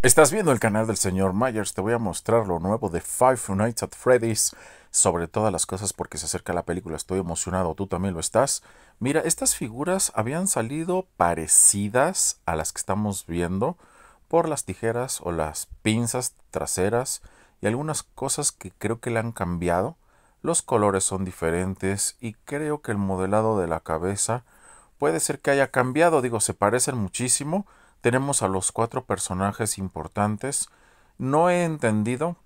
Estás viendo el canal del señor Myers, te voy a mostrar lo nuevo de Five Nights at Freddy's, sobre todas las cosas porque se acerca la película, estoy emocionado, tú también lo estás. Mira, estas figuras habían salido parecidas a las que estamos viendo por las tijeras o las pinzas traseras y algunas cosas que creo que le han cambiado. Los colores son diferentes y creo que el modelado de la cabeza puede ser que haya cambiado, digo, se parecen muchísimo, tenemos a los cuatro personajes importantes. No he entendido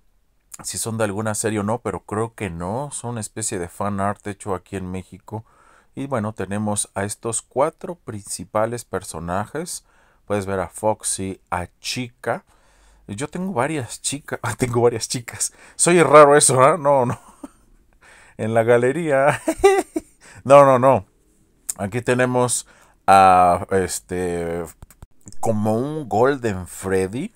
si son de alguna serie o no, pero creo que no. Son una especie de fan art hecho aquí en México. Y bueno, tenemos a estos cuatro principales personajes. Puedes ver a Foxy, a Chica. Yo tengo varias chicas. Tengo varias chicas. Soy raro eso, ¿eh? No, no. En la galería. No, no, no. Aquí tenemos a este como un Golden Freddy.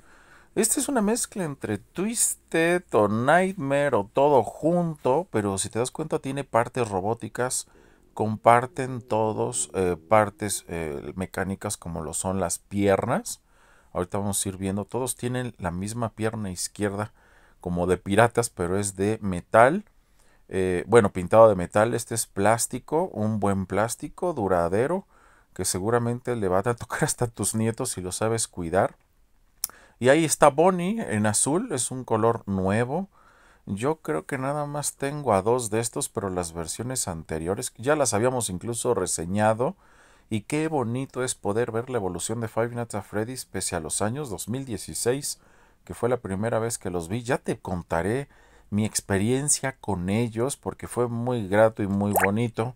Esta es una mezcla entre Twisted o Nightmare o todo junto, pero si te das cuenta tiene partes robóticas, comparten todos eh, partes eh, mecánicas como lo son las piernas. Ahorita vamos a ir viendo, todos tienen la misma pierna izquierda como de piratas, pero es de metal. Eh, bueno, pintado de metal, este es plástico, un buen plástico, duradero que seguramente le va a tocar hasta tus nietos si lo sabes cuidar. Y ahí está Bonnie en azul, es un color nuevo. Yo creo que nada más tengo a dos de estos, pero las versiones anteriores ya las habíamos incluso reseñado. Y qué bonito es poder ver la evolución de Five Nights at Freddy's pese a los años 2016, que fue la primera vez que los vi. Ya te contaré mi experiencia con ellos porque fue muy grato y muy bonito.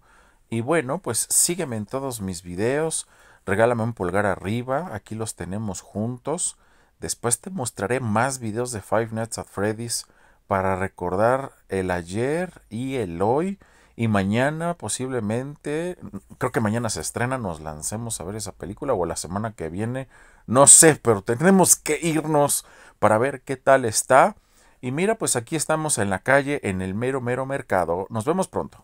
Y bueno, pues sígueme en todos mis videos, regálame un pulgar arriba, aquí los tenemos juntos. Después te mostraré más videos de Five Nights at Freddy's para recordar el ayer y el hoy. Y mañana posiblemente, creo que mañana se estrena, nos lancemos a ver esa película o la semana que viene, no sé, pero tenemos que irnos para ver qué tal está. Y mira, pues aquí estamos en la calle, en el mero, mero mercado. Nos vemos pronto.